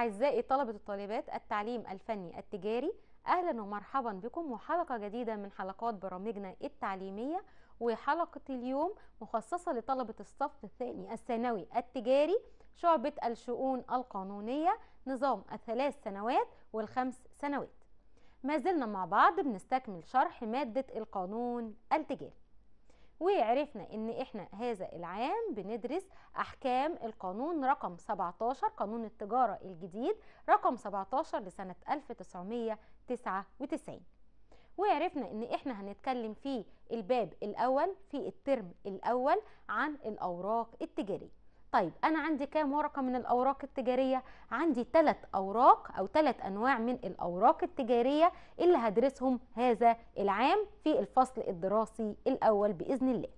أعزائي طلبة الطالبات التعليم الفني التجاري أهلا ومرحبا بكم وحلقة جديدة من حلقات برامجنا التعليمية وحلقة اليوم مخصصة لطلبة الصف الثاني الثانوي التجاري شعبة الشؤون القانونية نظام الثلاث سنوات والخمس سنوات ما زلنا مع بعض بنستكمل شرح مادة القانون التجاري وعرفنا ان احنا هذا العام بندرس احكام القانون رقم 17 قانون التجارة الجديد رقم 17 لسنة 1999 وعرفنا ان احنا هنتكلم في الباب الاول في الترم الاول عن الاوراق التجاريه طيب انا عندي كام ورقه من الاوراق التجاريه عندي ثلاث اوراق او ثلاث انواع من الاوراق التجاريه اللي هدرسهم هذا العام في الفصل الدراسي الاول باذن الله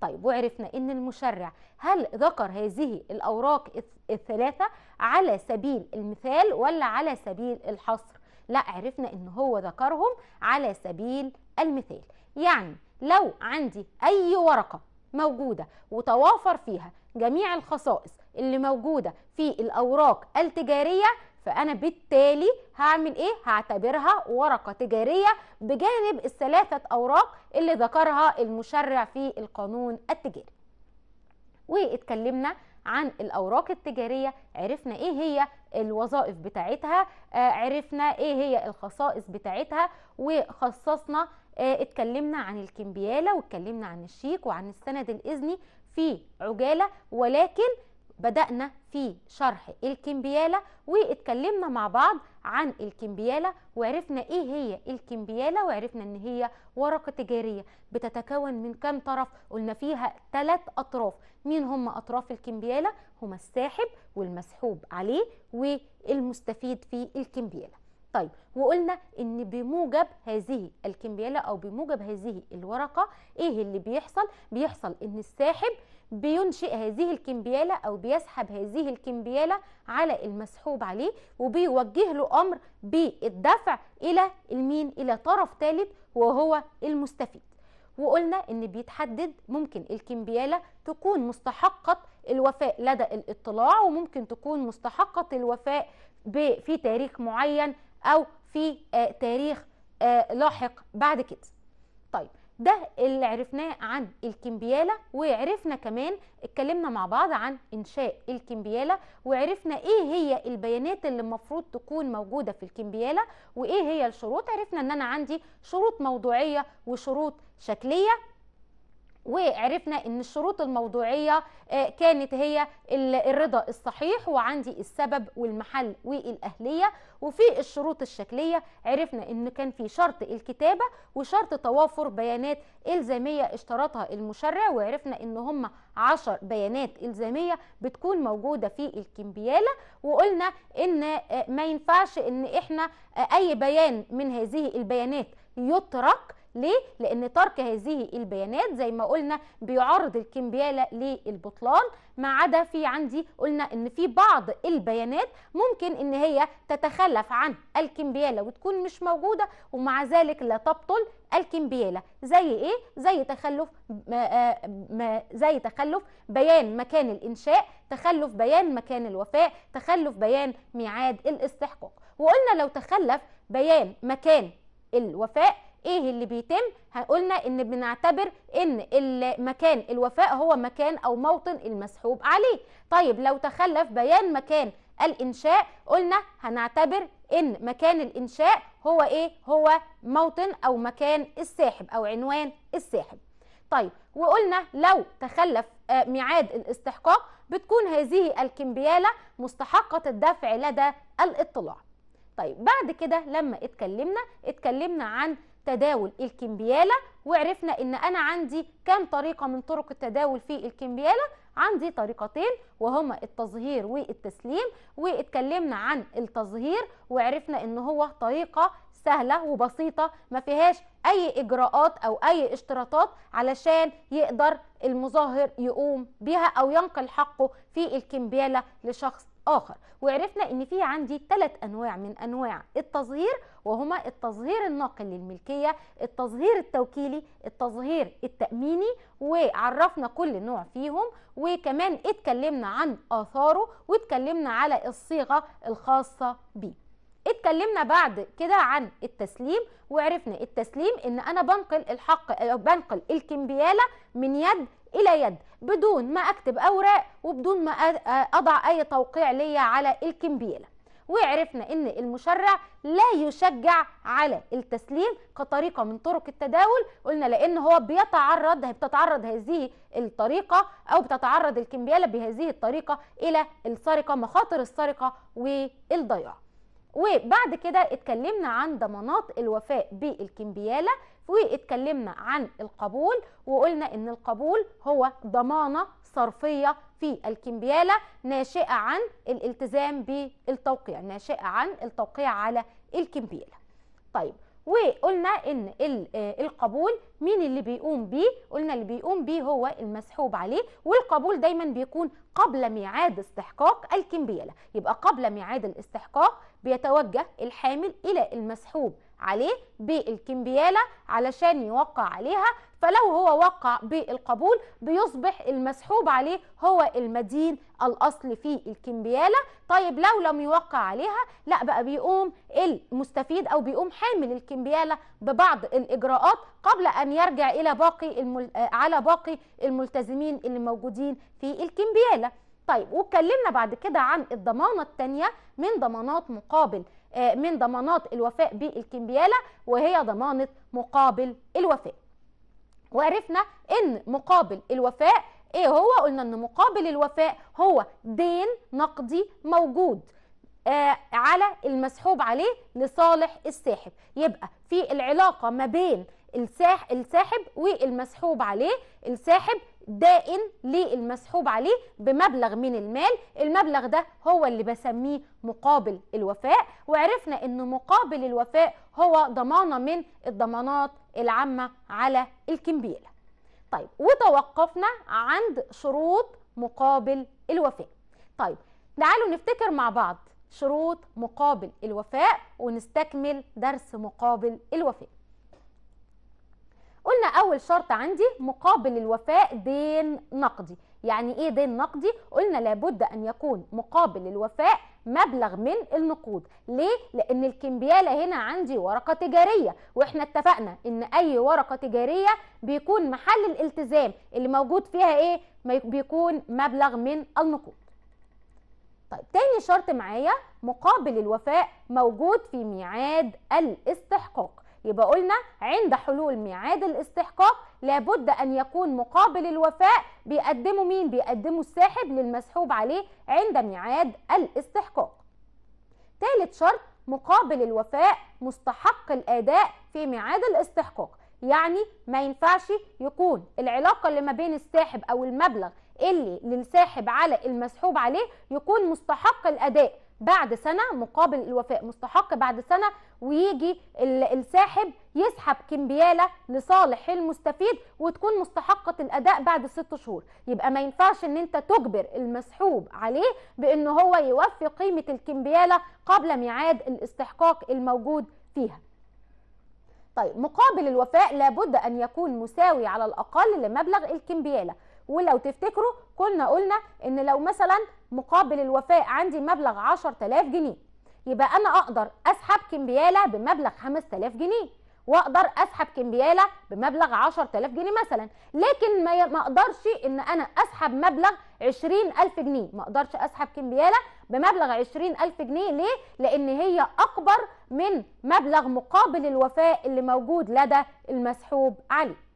طيب وعرفنا ان المشرع هل ذكر هذه الاوراق الثلاثه على سبيل المثال ولا على سبيل الحصر لا عرفنا ان هو ذكرهم على سبيل المثال يعني لو عندي اي ورقه موجودة وتوافر فيها جميع الخصائص اللي موجودة في الأوراق التجارية فأنا بالتالي هعمل إيه؟ هعتبرها ورقة تجارية بجانب الثلاثة أوراق اللي ذكرها المشرع في القانون التجاري واتكلمنا عن الأوراق التجارية عرفنا إيه هي الوظائف بتاعتها آه، عرفنا إيه هي الخصائص بتاعتها وخصصنا آه، اتكلمنا عن الكمبياله واتكلمنا عن الشيك وعن السند الاذني في عجاله ولكن بدأنا في شرح الكمبيالة واتكلمنا مع بعض عن الكمبيالة وعرفنا ايه هي الكمبيالة وعرفنا ان هي ورقة تجارية بتتكون من كام طرف قلنا فيها ثلاث اطراف مين هم اطراف الكمبيالة هما الساحب والمسحوب عليه والمستفيد في الكمبيالة طيب وقلنا ان بموجب هذه الكمبياله او بموجب هذه الورقه ايه اللي بيحصل بيحصل ان الساحب بينشئ هذه الكمبياله او بيسحب هذه الكمبياله على المسحوب عليه وبيوجه له امر بالدفع الى المين الى طرف ثالث وهو المستفيد وقلنا ان بيتحدد ممكن الكمبياله تكون مستحقه الوفاء لدى الاطلاع وممكن تكون مستحقه الوفاء في تاريخ معين او في آه، تاريخ آه، لاحق بعد كده طيب ده اللي عرفناه عن الكمبياله وعرفنا كمان اتكلمنا مع بعض عن انشاء الكمبياله وعرفنا ايه هي البيانات اللي المفروض تكون موجوده في الكمبياله وايه هي الشروط عرفنا ان انا عندي شروط موضوعيه وشروط شكليه وعرفنا ان الشروط الموضوعيه آه، كانت هي الرضا الصحيح وعندي السبب والمحل والاهليه وفي الشروط الشكليه عرفنا ان كان في شرط الكتابه وشرط توافر بيانات الزاميه اشترطها المشرع وعرفنا ان هم 10 بيانات الزاميه بتكون موجوده في الكمبياله وقلنا ان آه، ما ينفعش ان احنا آه، اي بيان من هذه البيانات يترك ليه؟ لأن ترك هذه البيانات زي ما قلنا بيعرض الكمبيالة للبطلان ما عدا في عندي قلنا ان في بعض البيانات ممكن ان هي تتخلف عن الكمبيالة وتكون مش موجودة ومع ذلك لا تبطل الكمبيالة زي ايه؟ زي تخلف ما آه، ما زي تخلف بيان مكان الانشاء تخلف بيان مكان الوفاء تخلف بيان ميعاد الاستحقاق وقلنا لو تخلف بيان مكان الوفاء ايه اللي بيتم قلنا ان بنعتبر ان مكان الوفاء هو مكان او موطن المسحوب عليه طيب لو تخلف بيان مكان الانشاء قلنا هنعتبر ان مكان الانشاء هو ايه هو موطن او مكان الساحب او عنوان الساحب طيب وقلنا لو تخلف آه، ميعاد الاستحقاق بتكون هذه الكمبيالة مستحقة الدفع لدى الاطلاع طيب بعد كده لما اتكلمنا اتكلمنا عن تداول الكمبياله وعرفنا ان انا عندي كام طريقه من طرق التداول في الكمبياله عندي طريقتين وهما التظهير والتسليم واتكلمنا عن التظهير وعرفنا ان هو طريقه سهله وبسيطه ما فيهاش اي اجراءات او اي اشتراطات علشان يقدر المظاهر يقوم بها او ينقل حقه في الكمبياله لشخص آخر وعرفنا إن في عندي ثلاث أنواع من أنواع التظهير وهما التظهير الناقل للملكية التظهير التوكيلي التظهير التأميني وعرفنا كل نوع فيهم وكمان اتكلمنا عن آثاره واتكلمنا على الصيغة الخاصة بيه اتكلمنا بعد كده عن التسليم وعرفنا التسليم ان انا بنقل الحق بنقل الكمبياله من يد الى يد بدون ما اكتب اوراق وبدون ما اضع اي توقيع ليا على الكمبياله وعرفنا ان المشرع لا يشجع على التسليم كطريقه من طرق التداول قلنا لان هو بيتعرض بتتعرض هذه الطريقه او بتتعرض الكمبياله بهذه الطريقه الى السرقه مخاطر السرقه والضياع وبعد كده اتكلمنا عن ضمانات الوفاء بالكمبياله واتكلمنا عن القبول وقلنا ان القبول هو ضمانه صرفيه في الكمبياله ناشئه عن الالتزام بالتوقيع ناشئه عن التوقيع على الكمبياله طيب وقلنا ان آه، القبول مين اللي بيقوم بيه قلنا اللي بيقوم بيه هو المسحوب عليه والقبول دايما بيكون قبل ميعاد استحقاق الكمبياله يبقى قبل ميعاد الاستحقاق بيتوجه الحامل إلى المسحوب عليه بالكمبيالة علشان يوقع عليها فلو هو وقع بالقبول بيصبح المسحوب عليه هو المدين الأصل في الكمبيالة طيب لو لم يوقع عليها لا بقى بيقوم المستفيد أو بيقوم حامل الكمبيالة ببعض الإجراءات قبل أن يرجع إلى باقي المل... على باقي الملتزمين اللي موجودين في الكمبيالة طيب واتكلمنا بعد كده عن الضمانه الثانيه من ضمانات مقابل آه، من ضمانات الوفاء بالكمبياله وهي ضمانه مقابل الوفاء وعرفنا ان مقابل الوفاء ايه هو قلنا ان مقابل الوفاء هو دين نقدي موجود آه على المسحوب عليه لصالح الساحب يبقى في العلاقه ما بين الساحب والمسحوب عليه الساحب دائن للمسحوب عليه بمبلغ من المال المبلغ ده هو اللي بسميه مقابل الوفاء وعرفنا ان مقابل الوفاء هو ضمانة من الضمانات العامة على الكمبيلة طيب وتوقفنا عند شروط مقابل الوفاء طيب تعالوا نفتكر مع بعض شروط مقابل الوفاء ونستكمل درس مقابل الوفاء قلنا اول شرط عندي مقابل الوفاء دين نقدي يعني ايه دين نقدي قلنا لابد ان يكون مقابل الوفاء مبلغ من النقود ليه لان الكمبياله هنا عندي ورقه تجاريه واحنا اتفقنا ان اي ورقه تجاريه بيكون محل الالتزام اللي موجود فيها ايه بيكون مبلغ من النقود طيب تاني شرط معايا مقابل الوفاء موجود في ميعاد الاستحقاق يبقى قلنا عند حلول ميعاد الاستحقاق لابد أن يكون مقابل الوفاء بيقدمه مين؟ بيقدمه الساحب للمسحوب عليه عند ميعاد الاستحقاق ثالث شرط مقابل الوفاء مستحق الأداء في ميعاد الاستحقاق يعني ما ينفعش يكون العلاقة اللي ما بين الساحب أو المبلغ اللي للساحب على المسحوب عليه يكون مستحق الأداء بعد سنه مقابل الوفاء مستحق بعد سنه ويجي الساحب يسحب كمبياله لصالح المستفيد وتكون مستحقه الاداء بعد ست شهور يبقى ما ينفعش ان انت تجبر المسحوب عليه بان هو يوفي قيمه الكمبياله قبل ميعاد الاستحقاق الموجود فيها طيب مقابل الوفاء لابد ان يكون مساوي على الاقل لمبلغ الكمبياله ولو تفتكروا كنا قلنا ان لو مثلا مقابل الوفاء عندي مبلغ 10000 جنيه يبقى انا اقدر اسحب كمبياله بمبلغ 5000 جنيه واقدر اسحب كمبياله بمبلغ 10000 جنيه مثلا لكن ما ما اقدرش ان انا اسحب مبلغ 20000 جنيه ما اقدرش اسحب كمبياله بمبلغ 20000 جنيه ليه لان هي اكبر من مبلغ مقابل الوفاء اللي موجود لدى المسحوب عليه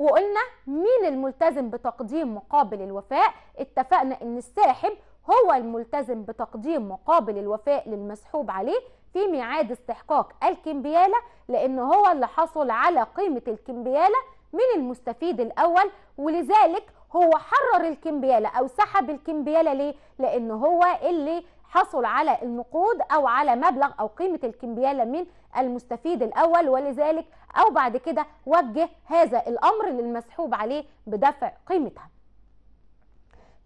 وقلنا مين الملتزم بتقديم مقابل الوفاء اتفقنا ان الساحب هو الملتزم بتقديم مقابل الوفاء للمسحوب عليه في ميعاد استحقاق الكمبيالة لأن هو اللي حصل على قيمة الكمبيالة من المستفيد الأول ولذلك هو حرر الكمبيالة أو سحب الكمبيالة ليه؟ لأن هو اللي حصل على النقود أو على مبلغ أو قيمة الكمبيالة من المستفيد الأول ولذلك أو بعد كده وجه هذا الأمر للمسحوب عليه بدفع قيمتها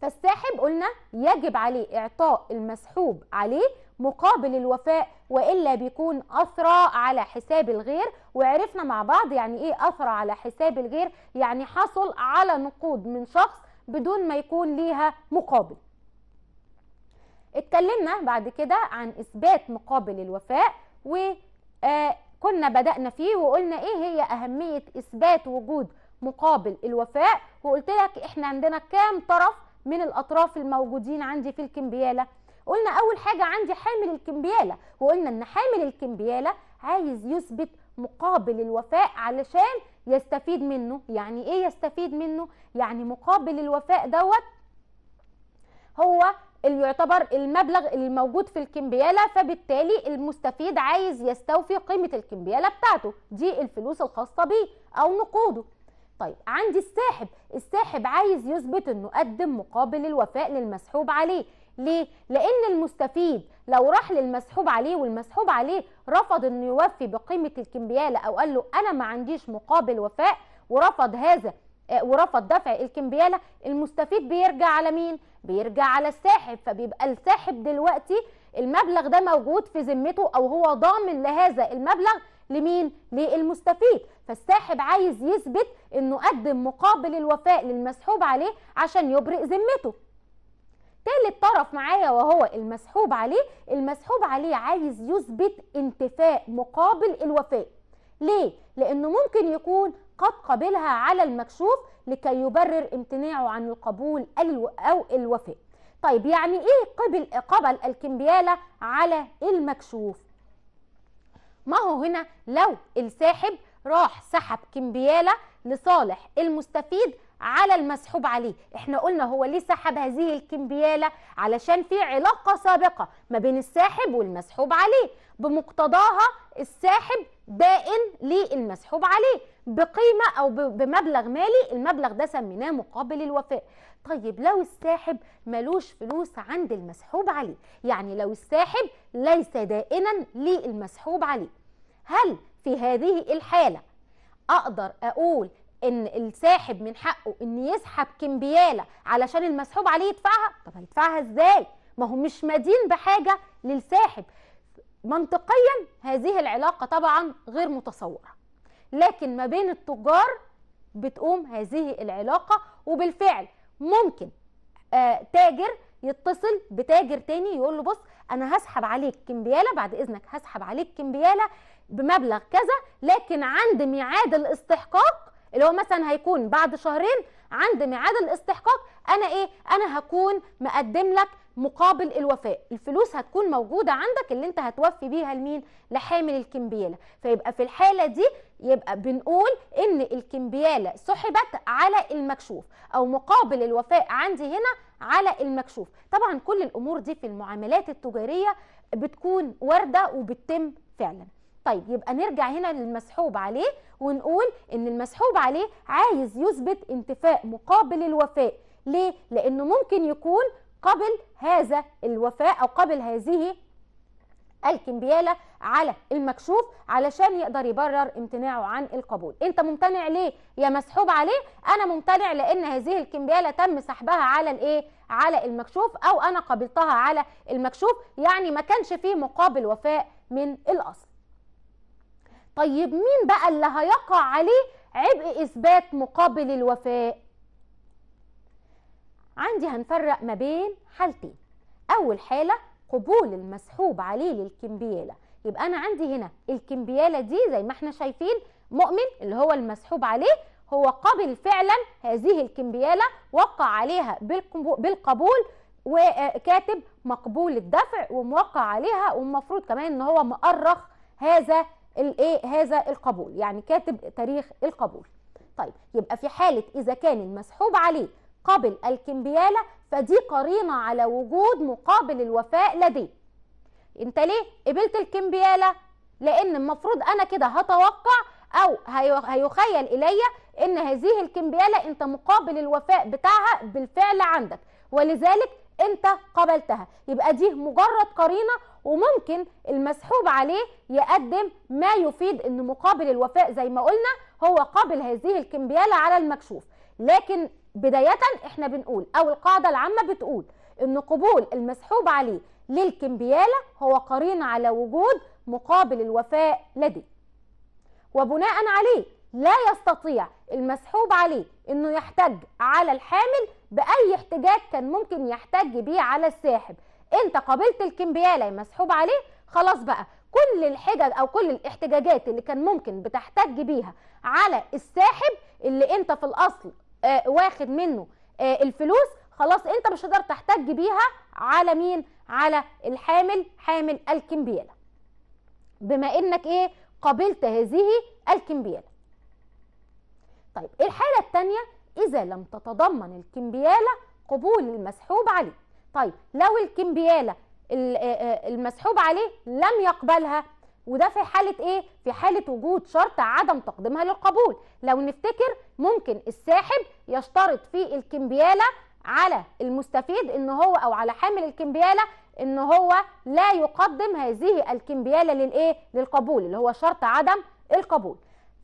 فالساحب قلنا يجب عليه إعطاء المسحوب عليه مقابل الوفاء وإلا بيكون أثرى على حساب الغير وعرفنا مع بعض يعني إيه أثرى على حساب الغير يعني حصل على نقود من شخص بدون ما يكون ليها مقابل اتكلمنا بعد كده عن إثبات مقابل الوفاء و آه، كنا بدأنا فيه وقلنا ايه هي اهمية اثبات وجود مقابل الوفاء وقلت لك احنا عندنا كام طرف من الاطراف الموجودين عندي في الكمبياله قلنا اول حاجه عندي حامل الكمبياله وقلنا ان حامل الكمبياله عايز يثبت مقابل الوفاء علشان يستفيد منه يعني ايه يستفيد منه يعني مقابل الوفاء دوت هو اللي يعتبر المبلغ الموجود في الكمبياله فبالتالي المستفيد عايز يستوفي قيمه الكمبياله بتاعته دي الفلوس الخاصه بيه او نقوده طيب عندي الساحب الساحب عايز يثبت انه قدم مقابل الوفاء للمسحوب عليه ليه؟ لأن المستفيد لو راح للمسحوب عليه والمسحوب عليه رفض إنه يوفي بقيمة الكمبيالة أو قال له أنا ما عنديش مقابل وفاء ورفض هذا آه، ورفض دفع الكمبيالة المستفيد بيرجع على مين؟ بيرجع على الساحب فبيبقى الساحب دلوقتي المبلغ ده موجود في ذمته او هو ضامن لهذا المبلغ لمين للمستفيد فالساحب عايز يثبت انه قدم مقابل الوفاء للمسحوب عليه عشان يبرئ ذمته تالت طرف معايا وهو المسحوب عليه المسحوب عليه عايز يثبت انتفاء مقابل الوفاء ليه؟ لأنه ممكن يكون قد قبلها على المكشوف لكي يبرر امتناعه عن القبول أو الوفاء طيب يعني إيه قبل, قبل الكمبيالة على المكشوف؟ ما هو هنا لو الساحب راح سحب كمبيالة لصالح المستفيد على المسحوب عليه احنا قلنا هو ليه سحب هذه الكمبيالة علشان في علاقة سابقة ما بين الساحب والمسحوب عليه بمقتضاها الساحب دائن للمسحوب عليه بقيمة أو بمبلغ مالي المبلغ ده سميناه مقابل الوفاء طيب لو الساحب ملوش فلوس عند المسحوب عليه يعني لو الساحب ليس دائنا للمسحوب عليه هل في هذه الحالة أقدر أقول ان الساحب من حقه ان يسحب كمبياله علشان المسحوب عليه يدفعها طب هيدفعها ازاي ما هو مش مدين بحاجه للساحب منطقيا هذه العلاقة طبعا غير متصورة لكن ما بين التجار بتقوم هذه العلاقة وبالفعل ممكن آه تاجر يتصل بتاجر تاني يقول له بص انا هسحب عليك كمبياله بعد اذنك هسحب عليك كمبياله بمبلغ كذا لكن عند ميعاد الاستحقاق اللي هو مثلا هيكون بعد شهرين عند ميعاد الاستحقاق انا ايه انا هكون مقدم لك مقابل الوفاء الفلوس هتكون موجودة عندك اللي انت هتوفي بيها لمين لحامل الكمبيالة فيبقى في الحالة دي يبقى بنقول ان الكمبيالة سحبت على المكشوف او مقابل الوفاء عندي هنا على المكشوف طبعا كل الامور دي في المعاملات التجارية بتكون واردة وبتتم فعلا طيب يبقى نرجع هنا للمسحوب عليه ونقول ان المسحوب عليه عايز يثبت انتفاء مقابل الوفاء ليه؟ لأنه ممكن يكون قبل هذا الوفاء أو قبل هذه الكمبيالة على المكشوف علشان يقدر يبرر امتناعه عن القبول انت ممتنع ليه يا مسحوب عليه انا ممتنع لان هذه الكمبيالة تم سحبها على الايه على المكشوف او انا قبلتها على المكشوف يعني ما كانش فيه مقابل وفاء من الاصل طيب مين بقى اللي هيقع عليه عبء اثبات مقابل الوفاء عندي هنفرق ما بين حالتين أول حالة قبول المسحوب عليه للكمبيالة يبقى أنا عندي هنا الكمبيالة دي زي ما احنا شايفين مؤمن اللي هو المسحوب عليه هو قبل فعلا هذه الكمبيالة وقع عليها بالقبول وكاتب مقبول الدفع وموقع عليها ومفروض كمان ان هو مؤرخ هذا الايه هذا القبول يعني كاتب تاريخ القبول طيب يبقى في حاله اذا كان المسحوب عليه قبل الكمبيالة فدي قرينة على وجود مقابل الوفاء لديه انت ليه قبلت الكمبيالة لان المفروض انا كده هتوقع او هيخيل الي ان هذه الكمبيالة انت مقابل الوفاء بتاعها بالفعل عندك ولذلك انت قبلتها يبقى دي مجرد قرينة وممكن المسحوب عليه يقدم ما يفيد ان مقابل الوفاء زي ما قلنا هو قابل هذه الكمبيالة على المكشوف لكن بداية احنا بنقول او القاعدة العامة بتقول ان قبول المسحوب عليه للكمبيالة هو قرين على وجود مقابل الوفاء لديه وبناء عليه لا يستطيع المسحوب عليه انه يحتج على الحامل باي احتجاج كان ممكن يحتج بيه على الساحب انت قابلت الكمبيالة مسحوب عليه خلاص بقى كل الحجج او كل الاحتجاجات اللي كان ممكن بتحتج بيها على الساحب اللي انت في الاصل آه، واخد منه آه، الفلوس خلاص انت مش هتقدر تحتج بيها على مين على الحامل حامل الكمبياله بما انك ايه قبلت هذه الكمبياله طيب الحاله الثانيه اذا لم تتضمن الكمبياله قبول المسحوب عليه طيب لو الكمبياله آه، المسحوب عليه لم يقبلها وده في حالة ايه؟ في حالة وجود شرط عدم تقديمها للقبول لو نفتكر ممكن الساحب يشترط في الكمبيالة على المستفيد ان هو او على حامل الكمبيالة ان هو لا يقدم هذه الكمبيالة للايه؟ للقبول اللي هو شرط عدم القبول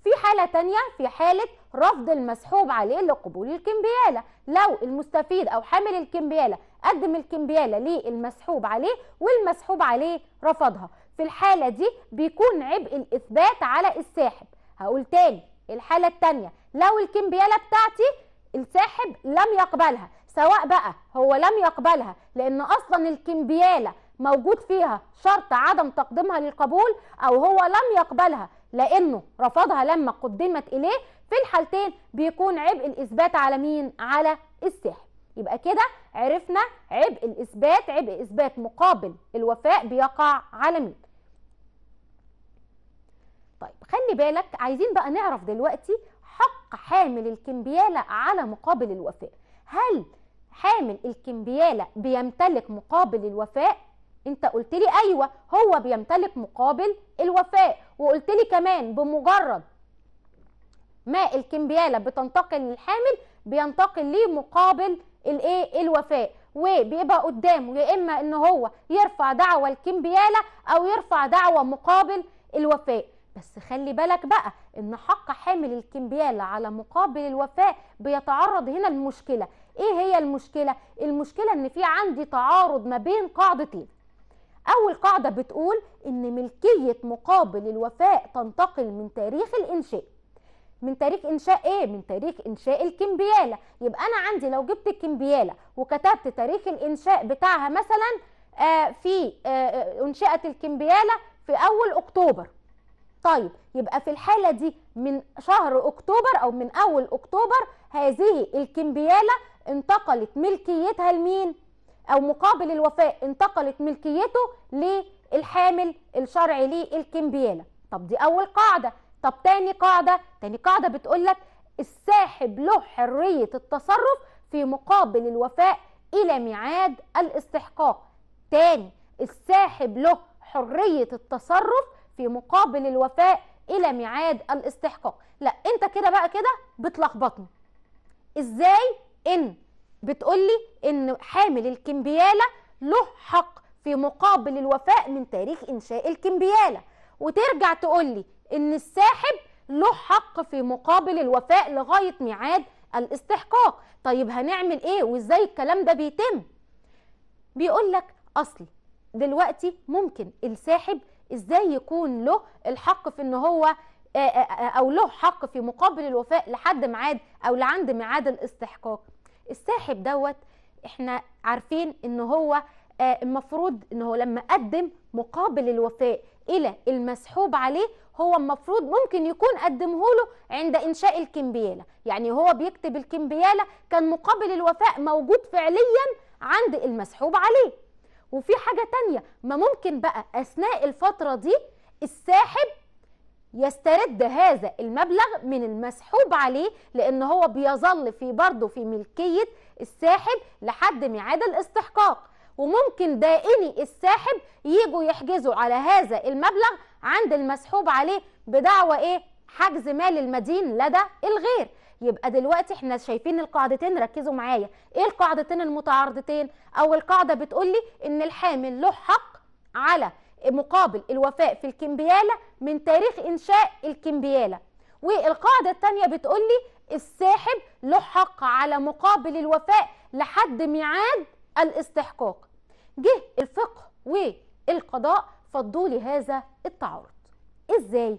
في حالة تانية في حالة رفض المسحوب عليه لقبول الكمبيالة لو المستفيد أو حامل الكمبيالة قدم الكمبيالة للمسحوب عليه والمسحوب عليه رفضها في الحالة دي بيكون عبء الإثبات على الساحب هقول تاني الحالة التانية لو الكمبيالة بتاعتي الساحب لم يقبلها سواء بقى هو لم يقبلها لأن أصلا الكمبيالة موجود فيها شرط عدم تقديمها للقبول أو هو لم يقبلها لأنه رفضها لما قدمت إليه في الحالتين بيكون عبء الإثبات على مين؟ على الساحب يبقى كده عرفنا عبء الإثبات عبء إثبات مقابل الوفاء بيقع على مين خلي بالك عايزين بقى نعرف دلوقتي حق حامل الكمبيالة على مقابل الوفاء هل حامل الكمبيالة بيمتلك مقابل الوفاء انت قلت لي ايوه هو بيمتلك مقابل الوفاء وقلت لي كمان بمجرد ما الكمبيالة بتنتقل للحامل بينتقل ليه مقابل الايه الوفاء وبيبقى قدامه يا اما ان هو يرفع دعوه الكمبيالة او يرفع دعوه مقابل الوفاء بس خلي بالك بقى ان حق حامل الكمبياله على مقابل الوفاء بيتعرض هنا المشكله ايه هي المشكله المشكله ان في عندي تعارض ما بين قاعدتين اول قاعده بتقول ان ملكيه مقابل الوفاء تنتقل من تاريخ الانشاء من تاريخ انشاء ايه من تاريخ انشاء الكمبياله يبقى انا عندي لو جبت الكمبياله وكتبت تاريخ الانشاء بتاعها مثلا آه، في آه، آه، انشاءة انشات الكمبياله في اول اكتوبر طيب يبقى في الحالة دي من شهر أكتوبر أو من أول أكتوبر هذه الكمبيالة انتقلت ملكيتها لمين؟ أو مقابل الوفاء انتقلت ملكيته للحامل الشرعي للكمبيالة طب دي أول قاعدة طب تاني قاعدة تاني قاعدة بتقولك الساحب له حرية التصرف في مقابل الوفاء إلى ميعاد الاستحقاق تاني الساحب له حرية التصرف في مقابل الوفاء الى ميعاد الاستحقاق لا انت كده بقى كده بتلخبطني ازاي ان بتقولي ان حامل الكمبياله له حق في مقابل الوفاء من تاريخ انشاء الكمبياله وترجع تقولي ان الساحب له حق في مقابل الوفاء لغايه ميعاد الاستحقاق طيب هنعمل ايه وازاي الكلام ده بيتم بيقول لك اصل دلوقتي ممكن الساحب ازاي يكون له الحق في ان هو آه، آه، آه، او له حق في مقابل الوفاء لحد ميعاد او لعند ميعاد الاستحقاق الساحب دوت احنا عارفين ان هو المفروض ان هو لما قدم مقابل الوفاء الى المسحوب عليه هو المفروض ممكن يكون قدمه له عند انشاء الكمبياله يعني هو بيكتب الكمبياله كان مقابل الوفاء موجود فعليا عند المسحوب عليه وفي حاجة تانية ما ممكن بقى أثناء الفترة دي الساحب يسترد هذا المبلغ من المسحوب عليه لأن هو بيظل في برضه في ملكية الساحب لحد ميعاد الاستحقاق وممكن دائني الساحب يجوا يحجزوا على هذا المبلغ عند المسحوب عليه بدعوى ايه حجز مال المدين لدى الغير يبقى دلوقتي احنا شايفين القاعدتين ركزوا معايا ايه القاعدتين المتعارضتين اول قاعده بتقول لي ان الحامل له حق على مقابل الوفاء في الكمبياله من تاريخ انشاء الكمبياله والقاعده الثانيه بتقول لي الساحب له حق على مقابل الوفاء لحد ميعاد الاستحقاق جه الفقه والقضاء فضوا لي هذا التعارض ازاي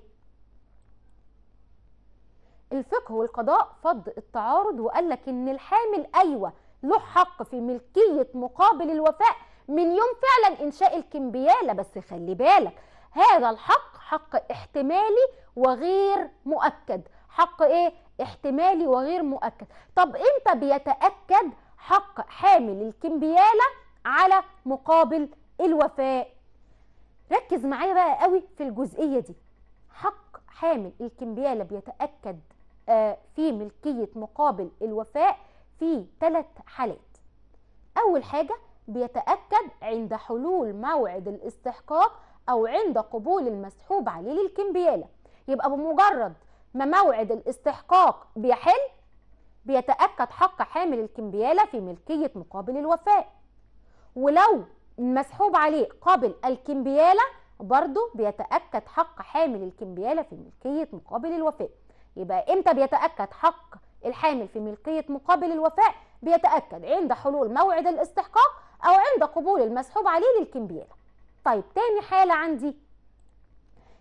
الفقه والقضاء فض التعارض وقال لك ان الحامل ايوه له حق في ملكيه مقابل الوفاء من يوم فعلا انشاء الكمبياله بس خلي بالك هذا الحق حق احتمالي وغير مؤكد حق ايه احتمالي وغير مؤكد طب امتى بيتاكد حق حامل الكمبياله على مقابل الوفاء ركز معايا بقى قوي في الجزئيه دي حق حامل الكمبياله بيتاكد آه، في ملكية مقابل الوفاء في ثلاث حالات أول حاجة بيتأكد عند حلول موعد الاستحقاق أو عند قبول المسحوب عليه للكمبيالة يبقى بمجرد ما موعد الاستحقاق بيحل بيتأكد حق حامل الكمبيالة في ملكية مقابل الوفاء ولو المسحوب عليه قبل الكمبيالة برضه بيتأكد حق حامل الكمبيالة في ملكية مقابل الوفاء يبقى امتى بيتاكد حق الحامل في ملكيه مقابل الوفاء بيتاكد عند حلول موعد الاستحقاق او عند قبول المسحوب عليه للكمبيله طيب تاني حاله عندي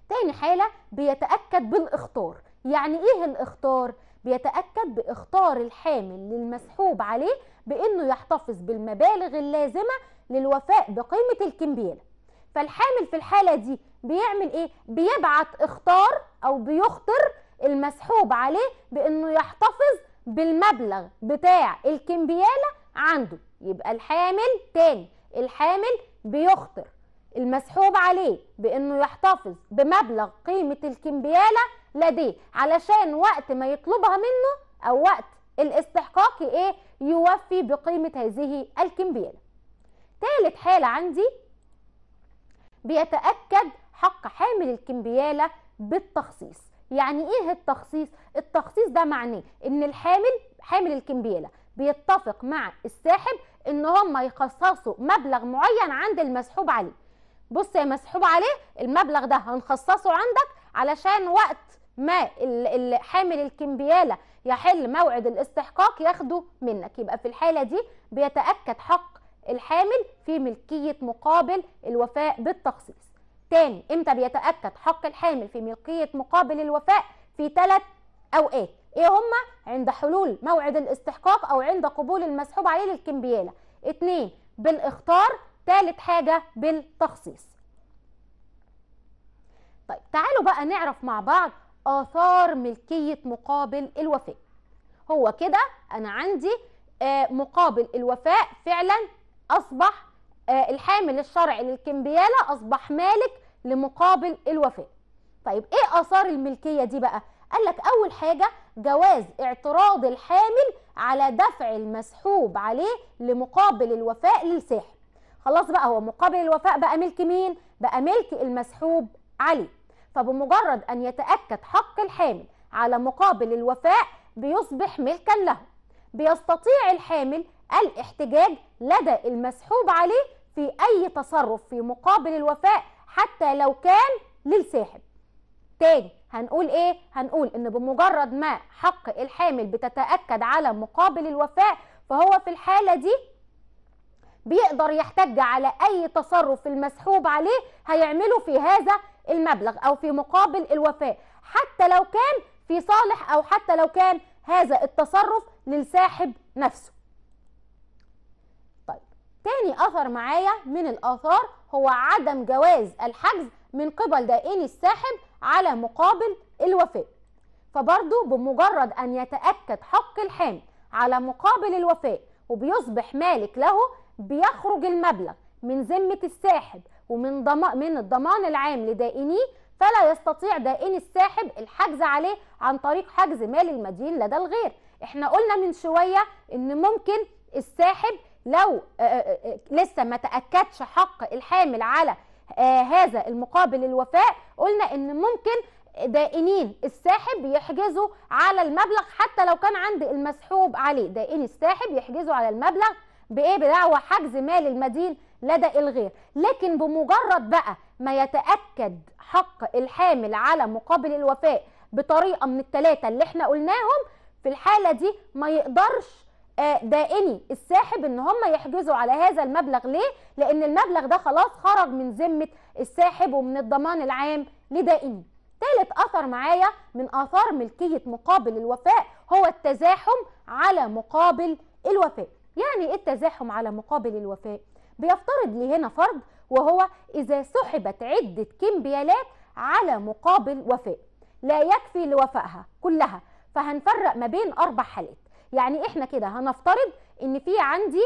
تاني حاله بيتاكد بالاخطار يعني ايه الاخطار بيتاكد باخطار الحامل للمسحوب عليه بانه يحتفظ بالمبالغ اللازمه للوفاء بقيمه الكمبيله فالحامل في الحاله دي بيعمل ايه بيبعت اخطار او بيخطر المسحوب عليه بانه يحتفظ بالمبلغ بتاع الكمبياله عنده يبقى الحامل تاني الحامل بيخطر المسحوب عليه بانه يحتفظ بمبلغ قيمه الكمبياله لديه علشان وقت ما يطلبها منه او وقت الاستحقاق ايه يوفي بقيمه هذه الكمبياله تالت حاله عندي بيتاكد حق حامل الكمبياله بالتخصيص يعني ايه التخصيص التخصيص ده معناه ان الحامل حامل الكمبيله بيتفق مع الساحب ان هم يخصصوا مبلغ معين عند المسحوب عليه بص يا مسحوب عليه المبلغ ده هنخصصه عندك علشان وقت ما حامل الكمبياله يحل موعد الاستحقاق ياخده منك يبقى في الحاله دي بيتاكد حق الحامل في ملكيه مقابل الوفاء بالتخصيص تاني امتى بيتاكد حق الحامل في ملكيه مقابل الوفاء في ثلاث اوقات ايه هما عند حلول موعد الاستحقاق او عند قبول المسحوب عليه للكمبياله اتنين بالاختار تالت حاجه بالتخصيص طيب تعالوا بقى نعرف مع بعض آثار ملكية مقابل الوفاء هو كده أنا عندي آه، مقابل الوفاء فعلا أصبح آه، الحامل الشرعي للكمبياله اصبح مالك لمقابل الوفاء طيب ايه اثار الملكيه دي بقى قال لك اول حاجه جواز اعتراض الحامل على دفع المسحوب عليه لمقابل الوفاء للساحب خلاص بقى هو مقابل الوفاء بقى ملك مين بقى ملك المسحوب عليه فبمجرد ان يتاكد حق الحامل على مقابل الوفاء بيصبح ملكا له بيستطيع الحامل الاحتجاج لدى المسحوب عليه في أي تصرف في مقابل الوفاء حتى لو كان للساحب تاني هنقول ايه هنقول ان بمجرد ما حق الحامل بتتأكد على مقابل الوفاء فهو في الحالة دي بيقدر يحتج على اي تصرف المسحوب عليه هيعمله في هذا المبلغ او في مقابل الوفاء حتى لو كان في صالح او حتى لو كان هذا التصرف للساحب نفسه تاني اثر معايا من الاثار هو عدم جواز الحجز من قبل دائني الساحب على مقابل الوفاء فبرضو بمجرد ان يتاكد حق الحامل على مقابل الوفاء وبيصبح مالك له بيخرج المبلغ من ذمه الساحب ومن من الضمان العام لدائنيه فلا يستطيع دائن الساحب الحجز عليه عن طريق حجز مال المدين لدى الغير احنا قلنا من شويه ان ممكن الساحب لو آه، آه، آه، لسه ما تاكدش حق الحامل على هذا المقابل الوفاء قلنا ان ممكن دائنين الساحب يحجزوا على المبلغ حتى لو كان عند المسحوب عليه دائني الساحب يحجزوا على المبلغ بايه بدعوى حجز مال المدين لدى الغير لكن بمجرد بقى ما يتاكد حق الحامل على مقابل الوفاء بطريقه من الثلاثه اللي احنا قلناهم في الحاله دي ما يقدرش آه، دائني الساحب ان هم يحجزوا على هذا المبلغ ليه لان المبلغ ده خلاص خرج من ذمه الساحب ومن الضمان العام لدائني. تالت اثر معايا من اثار ملكيه مقابل الوفاء هو التزاحم على مقابل الوفاء يعني ايه التزاحم على مقابل الوفاء بيفترض لي هنا فرض وهو اذا سحبت عده كمبيالات على مقابل وفاء لا يكفي لوفائها كلها فهنفرق ما بين اربع حالات يعني احنا كده هنفترض ان في عندي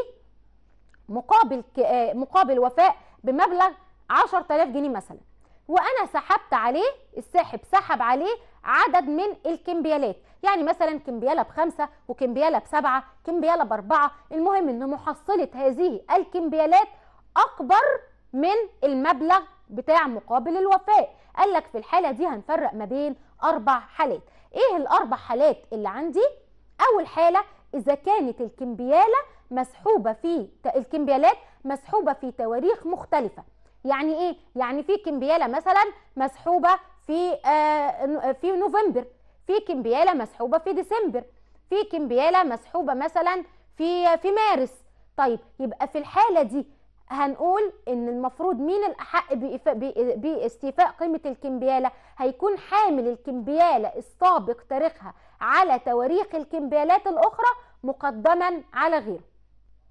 مقابل آه، مقابل وفاء بمبلغ 10000 جنيه مثلا وانا سحبت عليه الساحب سحب عليه عدد من الكمبيالات يعني مثلا كمبياله بخمسه وكمبياله بسبعه كمبياله باربعه المهم ان محصله هذه الكمبيالات اكبر من المبلغ بتاع مقابل الوفاء قال لك في الحاله دي هنفرق ما بين اربع حالات ايه الاربع حالات اللي عندي اول حاله اذا كانت الكمبياله مسحوبه في الكمبيالات مسحوبه في تواريخ مختلفه يعني ايه يعني في كمبياله مثلا مسحوبه في آه في نوفمبر في كمبياله مسحوبه في ديسمبر في كمبياله مسحوبه مثلا في في مارس طيب يبقى في الحاله دي هنقول ان المفروض مين الاحق باستيفاء قيمه الكمبياله هيكون حامل الكمبياله السابق تاريخها على تواريخ الكمبيالات الأخرى مقدما على غيره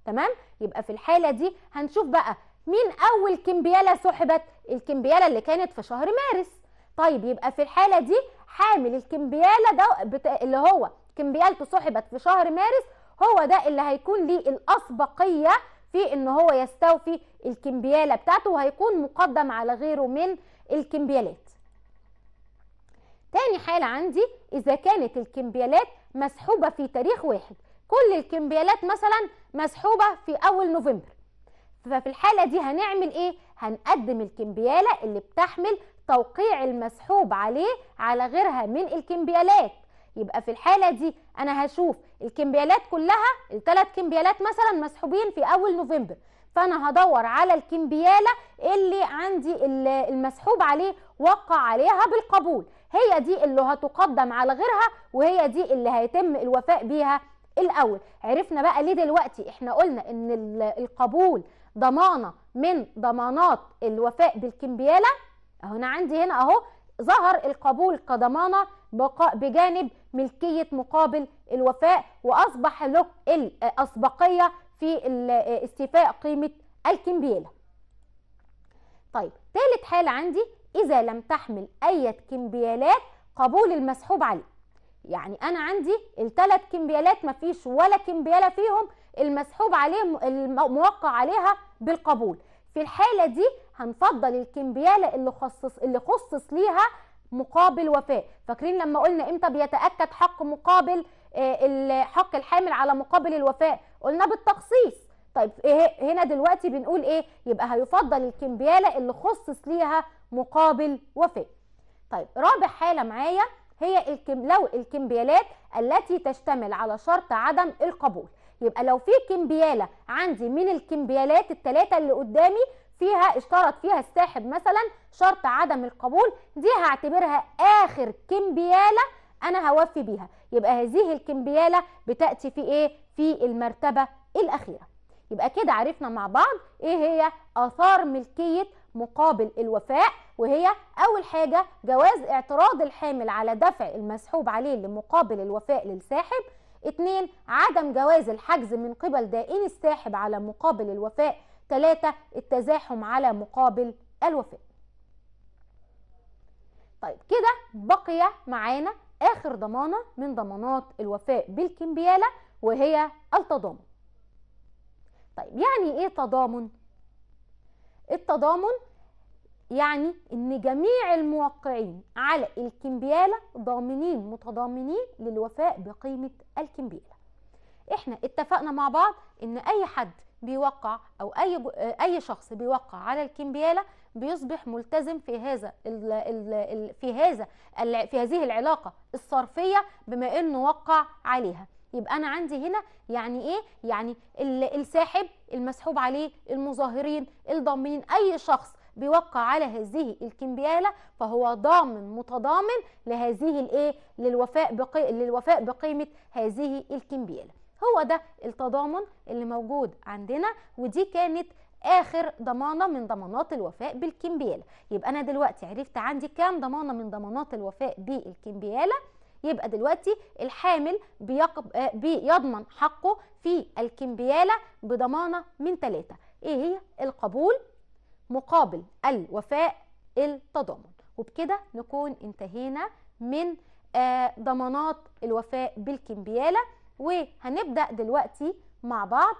تمام؟ يبقى في الحالة دي هنشوف بقى مين أول كمبيالة سحبت؟ الكمبيالة اللي كانت في شهر مارس طيب يبقى في الحالة دي حامل الكمبيالة ده بتا... اللي هو كمبيالته سحبت في شهر مارس هو ده اللي هيكون ليه الأسبقية في ان هو يستوفي الكمبيالة بتاعته وهيكون مقدم على غيره من الكمبيالات تاني حالة عندي إذا كانت الكمبيالات مسحوبة في تاريخ واحد كل الكمبيالات مثلا مسحوبة في أول نوفمبر ففي الحالة دي هنعمل إيه؟ هنقدم الكمبيالة اللي بتحمل توقيع المسحوب عليه على غيرها من الكمبيالات يبقى في الحالة دي أنا هشوف الكمبيالات كلها الثلاث كمبيالات مثلا مسحوبين في أول نوفمبر فأنا هدور على الكمبيالة اللي عندي المسحوب عليه وقع عليها بالقبول هي دي اللي هتقدم على غيرها وهي دي اللي هيتم الوفاء بيها الاول عرفنا بقى ليه دلوقتي احنا قلنا ان القبول ضمانه من ضمانات الوفاء بالكمبياله اهو انا عندي هنا اهو ظهر القبول كضمانه بجانب ملكيه مقابل الوفاء واصبح له الاسبقيه في استيفاء قيمه الكمبياله طيب ثالث حاله عندي إذا لم تحمل أي كمبيالات قبول المسحوب عليه يعني أنا عندي الثلاث كمبيالات مفيش ولا كمبيالة فيهم المسحوب عليه الموقع عليها بالقبول في الحالة دي هنفضل الكمبيالة اللي خصص اللي خصص ليها مقابل وفاء فاكرين لما قلنا امتى بيتأكد حق مقابل آه، حق الحامل على مقابل الوفاء قلنا بالتخصيص طيب إيه، هنا دلوقتي بنقول ايه يبقى هيفضل الكمبيالة اللي خصص ليها مقابل وفاء طيب رابع حالة معايا هي الكم لو الكمبيالات التي تشتمل على شرط عدم القبول يبقى لو في كمبيالة عندي من الكمبيالات الثلاثة اللي قدامي فيها اشترط فيها الساحب مثلا شرط عدم القبول دي هعتبرها آخر كمبيالة أنا هوفي بيها يبقى هذه الكمبيالة بتأتي في إيه؟ في المرتبة الأخيرة يبقى كده عرفنا مع بعض إيه هي آثار ملكية مقابل الوفاء وهي أول حاجة جواز اعتراض الحامل على دفع المسحوب عليه لمقابل الوفاء للساحب اتنين عدم جواز الحجز من قبل دائن الساحب على مقابل الوفاء تلاتة التزاحم على مقابل الوفاء طيب كده بقي معانا آخر ضمانة من ضمانات الوفاء بالكمبيالة وهي التضامن طيب يعني ايه تضامن؟ التضامن يعني ان جميع الموقعين على الكمبياله ضامنين متضامنين للوفاء بقيمه الكمبياله احنا اتفقنا مع بعض ان اي حد بيوقع او اي اي شخص بيوقع على الكمبياله بيصبح ملتزم في هذا الـ الـ في هذا في هذه العلاقه الصرفيه بما انه وقع عليها يبقى انا عندي هنا يعني ايه يعني الساحب المسحوب عليه المظاهرين الضامنين اي شخص بيوقع على هذه الكمبياله فهو ضامن متضامن لهذه الايه للوفاء بقي للوفاء بقيمه هذه الكمبياله هو ده التضامن اللي موجود عندنا ودي كانت اخر ضمانه من ضمانات الوفاء بالكمبياله يبقى انا دلوقتي عرفت عندي كام ضمانه من ضمانات الوفاء بالكمبياله يبقى دلوقتي الحامل آه، بيضمن حقه في الكمبيالة بضمانة من ثلاثة ايه هي القبول مقابل الوفاء التضامن وبكده نكون انتهينا من آه، ضمانات الوفاء بالكمبيالة وهنبدأ دلوقتي مع بعض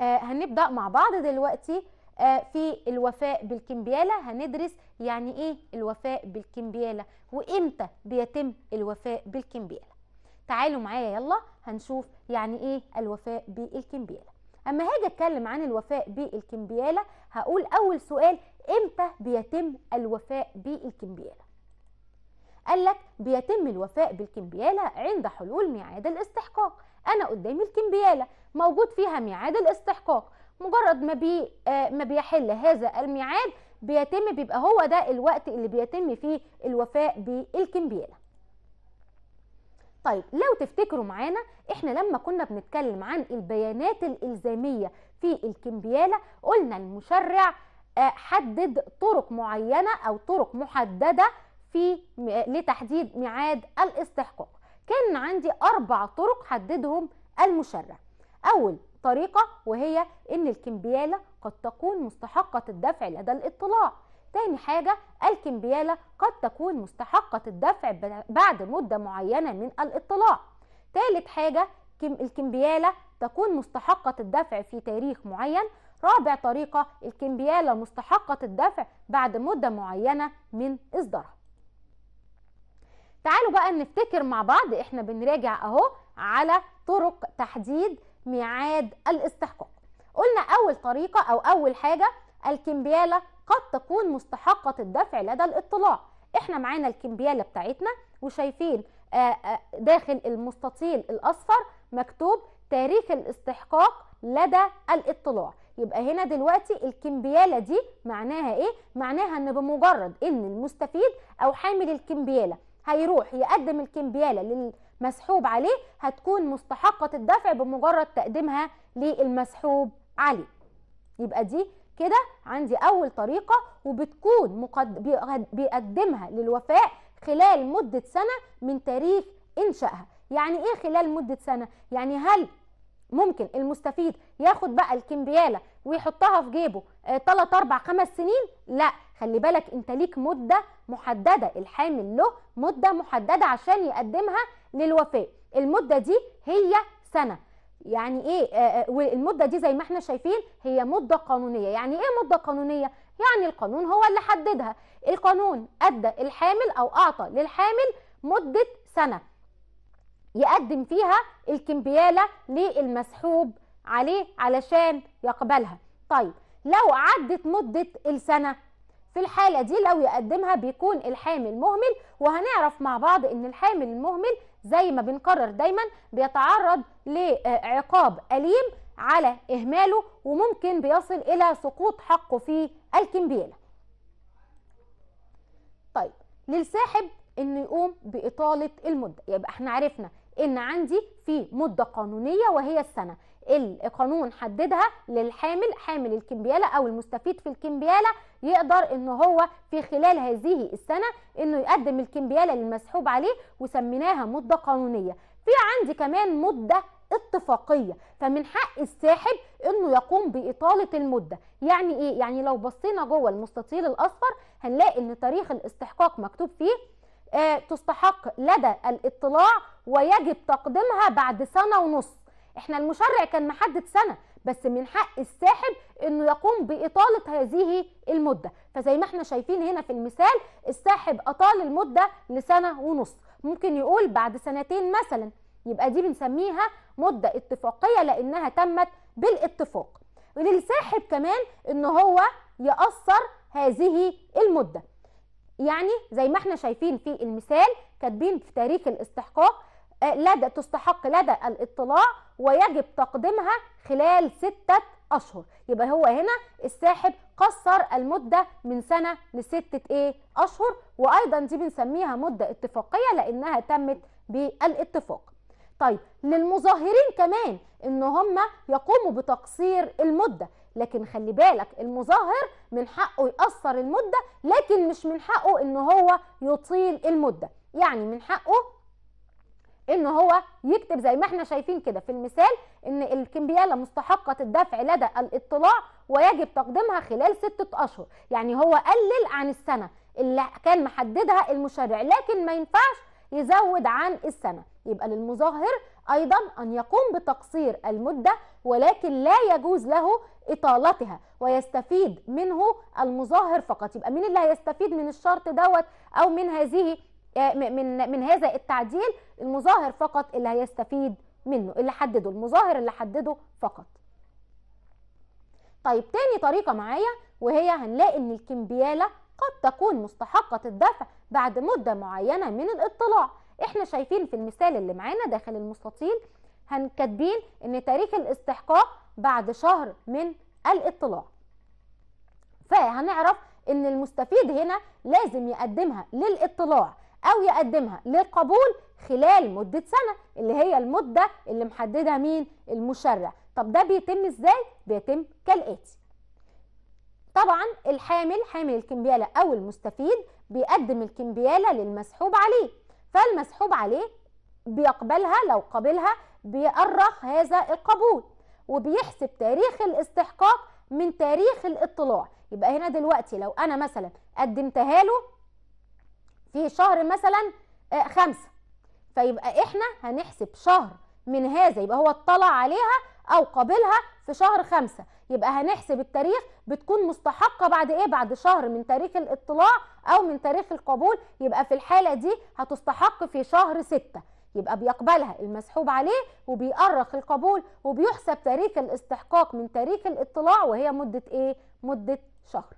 آه، هنبدأ مع بعض دلوقتي آه، في الوفاء بالكمبياله هندرس يعني ايه الوفاء بالكمبياله وامتى بيتم الوفاء بالكمبياله تعالوا معايا يلا هنشوف يعني ايه الوفاء بالكمبياله اما هاجي اتكلم عن الوفاء بالكمبياله هقول اول سؤال امتى بيتم الوفاء بالكمبياله قال لك بيتم الوفاء بالكمبياله عند حلول ميعاد الاستحقاق انا قدامي الكمبياله موجود فيها ميعاد الاستحقاق مجرد ما بي آه، ما بيحل هذا الميعاد بيتم بيبقى هو ده الوقت اللي بيتم فيه الوفاء بالكمبياله طيب لو تفتكروا معانا احنا لما كنا بنتكلم عن البيانات الالزاميه في الكمبياله قلنا المشرع آه، حدد طرق معينه او طرق محدده في لتحديد ميعاد الاستحقاق كان عندي اربع طرق حددهم المشرع اول طريقة وهي ان الكمبيالة قد تكون مستحقة الدفع لدى الاطلاع تاني حاجة الكمبيالة قد تكون مستحقة الدفع بعد مدة معينة من الاطلاع تالت حاجة الكمبيالة تكون مستحقة الدفع في تاريخ معين رابع طريقة الكمبيالة مستحقة الدفع بعد مدة معينة من إصدارها تعالوا بقى نفتكر مع بعض احنا بنراجع اهو على طرق تحديد ميعاد الاستحقاق قلنا أول طريقة أو أول حاجة الكمبيالة قد تكون مستحقة الدفع لدى الاطلاع احنا معانا الكمبيالة بتاعتنا وشايفين آه، آه، داخل المستطيل الأصفر مكتوب تاريخ الاستحقاق لدى الاطلاع يبقى هنا دلوقتي الكمبياله دي معناها ايه معناها ان بمجرد ان المستفيد او حامل الكمبياله هيروح يقدم الكمبياله مسحوب عليه هتكون مستحقة الدفع بمجرد تقديمها للمسحوب عليه يبقى دي كده عندي أول طريقة وبتكون مقد... بيقدمها للوفاء خلال مدة سنة من تاريخ إنشائها يعني إيه خلال مدة سنة؟ يعني هل ممكن المستفيد ياخد بقى الكمبياله ويحطها في جيبه ثلاث آه، اربع خمس سنين لا خلي بالك انت ليك مده محدده الحامل له مده محدده عشان يقدمها للوفاه المده دي هي سنه يعني ايه آه،, آه والمده دي زي ما احنا شايفين هي مده قانونيه يعني ايه مده قانونيه يعني القانون هو اللي حددها القانون ادى الحامل او اعطى للحامل مده سنه يقدم فيها الكمبياله للمسحوب عليه علشان يقبلها طيب لو عدت مدة السنة في الحالة دي لو يقدمها بيكون الحامل مهمل وهنعرف مع بعض ان الحامل المهمل زي ما بنقرر دايما بيتعرض لعقاب أليم على إهماله وممكن بيصل إلى سقوط حقه في الكمبيلة طيب للساحب انه يقوم بإطالة المدة يبقى احنا عرفنا ان عندي في مدة قانونية وهي السنة القانون حددها للحامل حامل الكمبياله او المستفيد في الكمبياله يقدر ان هو في خلال هذه السنه انه يقدم الكمبياله للمسحوب عليه وسميناها مده قانونيه في عندي كمان مده اتفاقية فمن حق الساحب انه يقوم باطالة المدة يعني ايه؟ يعني لو بصينا جوه المستطيل الاصفر هنلاقي ان تاريخ الاستحقاق مكتوب فيه آه تستحق لدى الاطلاع ويجب تقديمها بعد سنة ونص احنا المشرع كان محدد سنة بس من حق الساحب انه يقوم باطالة هذه المدة فزي ما احنا شايفين هنا في المثال الساحب اطال المدة لسنة ونص ممكن يقول بعد سنتين مثلا يبقى دي بنسميها مدة اتفاقية لانها تمت بالاتفاق وللساحب كمان ان هو يأثر هذه المدة يعني زي ما احنا شايفين في المثال كاتبين في تاريخ الاستحقاق آه، لدى تستحق لدى الاطلاع ويجب تقديمها خلال ستة أشهر يبقى هو هنا الساحب قصر المدة من سنة لستة إيه أشهر وأيضا دي بنسميها مدة اتفاقية لأنها تمت بالاتفاق طيب للمظاهرين كمان ان هم يقوموا بتقصير المده لكن خلي بالك المظاهر من حقه يقصر المده لكن مش من حقه ان هو يطيل المده يعني من حقه ان هو يكتب زي ما احنا شايفين كده في المثال ان الكمبياله مستحقه الدفع لدى الاطلاع ويجب تقديمها خلال ستة اشهر يعني هو قلل عن السنه اللي كان محددها المشرع لكن ما ينفعش يزود عن السنه يبقى للمظاهر ايضا ان يقوم بتقصير المده ولكن لا يجوز له اطالتها ويستفيد منه المظاهر فقط يبقى مين اللي هيستفيد من الشرط دوت او من هذه آه، من من هذا التعديل المظاهر فقط اللي هيستفيد منه اللي حدده المظاهر اللي حدده فقط طيب تاني طريقة معايا وهي هنلاقي ان الكمبيالة قد تكون مستحقة الدفع بعد مدة معينة من الاطلاع احنا شايفين في المثال اللي معانا داخل المستطيل هنكتبين ان تاريخ الاستحقاق بعد شهر من الاطلاع فهنعرف ان المستفيد هنا لازم يقدمها للاطلاع أو يقدمها للقبول خلال مدة سنة اللي هي المدة اللي محددها مين المشرع طب ده بيتم إزاي؟ بيتم كالآتي طبعا الحامل حامل الكمبيالة أو المستفيد بيقدم الكمبيالة للمسحوب عليه فالمسحوب عليه بيقبلها لو قبلها بيأرخ هذا القبول وبيحسب تاريخ الاستحقاق من تاريخ الاطلاع يبقى هنا دلوقتي لو انا مثلا قدمتها له في شهر مثلا آه، خمسة فيبقى احنا هنحسب شهر من هذا يبقى هو اطلع عليها او قابلها في شهر خمسة يبقى هنحسب التاريخ بتكون مستحقة بعد ايه بعد شهر من تاريخ الاطلاع او من تاريخ القبول يبقى في الحالة دي هتستحق في شهر ستة يبقى بيقبلها المسحوب عليه وبيأرخ القبول وبيحسب تاريخ الاستحقاق من تاريخ الاطلاع وهي مدة ايه مدة شهر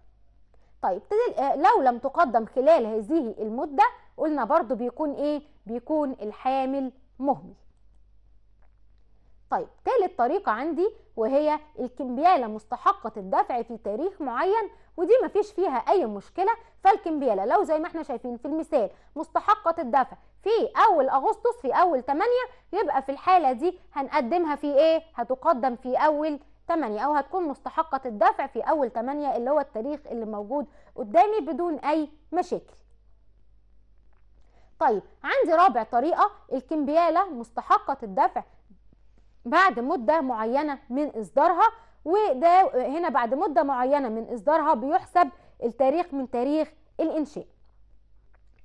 طيب آه، لو لم تقدم خلال هذه المدة قلنا برضو بيكون ايه بيكون الحامل مهمل طيب تالت طريقة عندي وهي الكمبيالة مستحقة الدفع في تاريخ معين ودي مفيش فيها أي مشكلة فالكمبيالة لو زي ما احنا شايفين في المثال مستحقة الدفع في أول أغسطس في أول 8 يبقى في الحالة دي هنقدمها في إيه؟ هتقدم في أول 8 او هتكون مستحقة الدفع في اول 8 اللي هو التاريخ اللي موجود قدامي بدون اي مشاكل طيب عندي رابع طريقة الكمبيالة مستحقة الدفع بعد مدة معينة من اصدارها وده هنا بعد مدة معينة من اصدارها بيحسب التاريخ من تاريخ الانشاء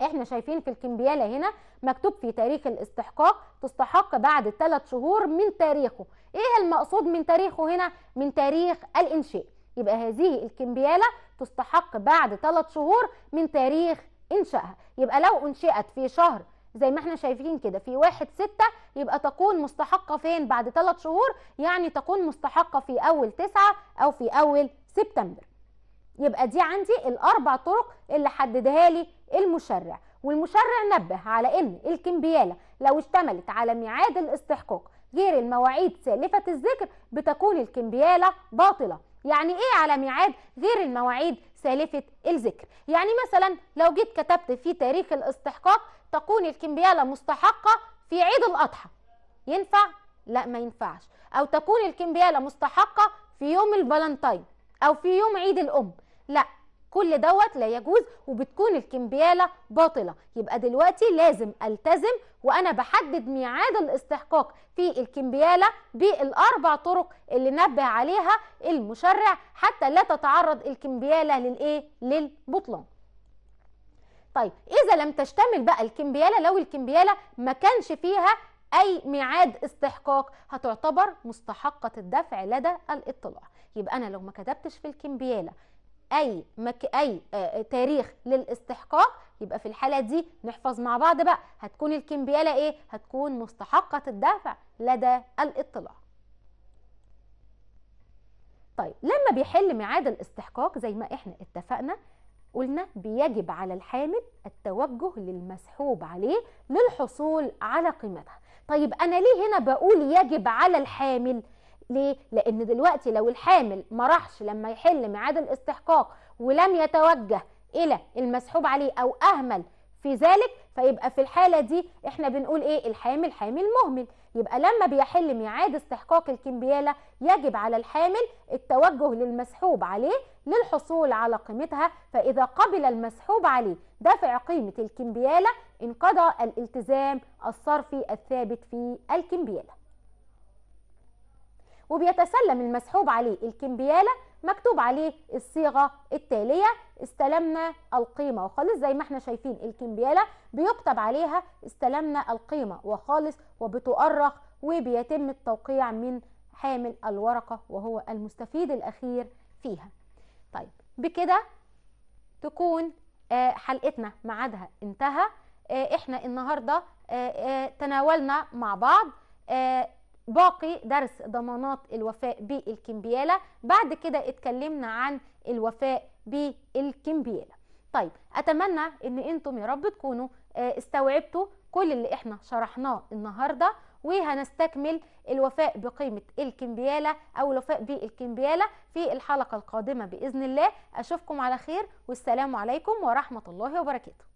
احنا شايفين في الكمبيالة هنا مكتوب في تاريخ الاستحقاق تستحق بعد 3 شهور من تاريخه ايه المقصود من تاريخه هنا من تاريخ الانشاء يبقى هذه الكمبياله تستحق بعد 3 شهور من تاريخ انشائها يبقى لو انشئت في شهر زي ما احنا شايفين كده في واحد ستة يبقى تكون مستحقة فين بعد ثلاث شهور يعني تكون مستحقة في أول تسعة أو في أول سبتمبر يبقى دي عندي الأربع طرق اللي حددها لي المشرع والمشرع نبه على ان الكمبيالة لو اشتملت على ميعاد الاستحقاق غير المواعيد سالفة الذكر بتكون الكمبيالة باطلة يعني ايه على ميعاد غير المواعيد سالفة الذكر يعني مثلا لو جيت كتبت في تاريخ الاستحقاق تكون الكمبيالة مستحقة في عيد الأضحى ينفع؟ لا ما ينفعش أو تكون الكمبيالة مستحقة في يوم الفالنتين أو في يوم عيد الأم لا كل دوت لا يجوز وبتكون الكمبياله باطله يبقى دلوقتي لازم التزم وانا بحدد ميعاد الاستحقاق في الكمبياله بالاربع طرق اللي نبه عليها المشرع حتى لا تتعرض الكمبياله للايه للبطلان طيب اذا لم تشتمل بقى الكمبياله لو الكمبياله ما كانش فيها اي ميعاد استحقاق هتعتبر مستحقه الدفع لدى الاطلاع يبقى انا لو ما كتبتش في الكمبياله اي مك اي آه، آه، تاريخ للاستحقاق يبقى في الحاله دي نحفظ مع بعض بقى هتكون الكمبياله ايه هتكون مستحقه الدفع لدى الاطلاع طيب لما بيحل ميعاد الاستحقاق زي ما احنا اتفقنا قلنا بيجب على الحامل التوجه للمسحوب عليه للحصول على قيمتها طيب انا ليه هنا بقول يجب على الحامل ليه؟ لأن دلوقتي لو الحامل ما راحش لما يحل ميعاد الاستحقاق ولم يتوجه إلى المسحوب عليه أو أهمل في ذلك فيبقى في الحالة دي احنا بنقول ايه الحامل حامل مهمل يبقى لما بيحل ميعاد استحقاق الكمبيالة يجب على الحامل التوجه للمسحوب عليه للحصول على قيمتها فإذا قبل المسحوب عليه دفع قيمة الكمبيالة انقضى الالتزام الصرفي الثابت في الكمبيالة وبيتسلم المسحوب عليه الكمبياله مكتوب عليه الصيغه التاليه استلمنا القيمه وخالص زي ما احنا شايفين الكمبياله بيكتب عليها استلمنا القيمه وخالص وبتؤرخ وبيتم التوقيع من حامل الورقه وهو المستفيد الاخير فيها طيب بكده تكون آه، حلقتنا معادها انتهى آه، احنا النهارده آه، تناولنا مع بعض باقي درس ضمانات الوفاء بالكمبياله بعد كده اتكلمنا عن الوفاء بالكمبياله طيب اتمنى ان انتم يا رب تكونوا آه، استوعبتوا كل اللي احنا شرحناه النهارده وهنستكمل الوفاء بقيمه الكمبياله او الوفاء بالكمبياله في الحلقه القادمه باذن الله اشوفكم على خير والسلام عليكم ورحمه الله وبركاته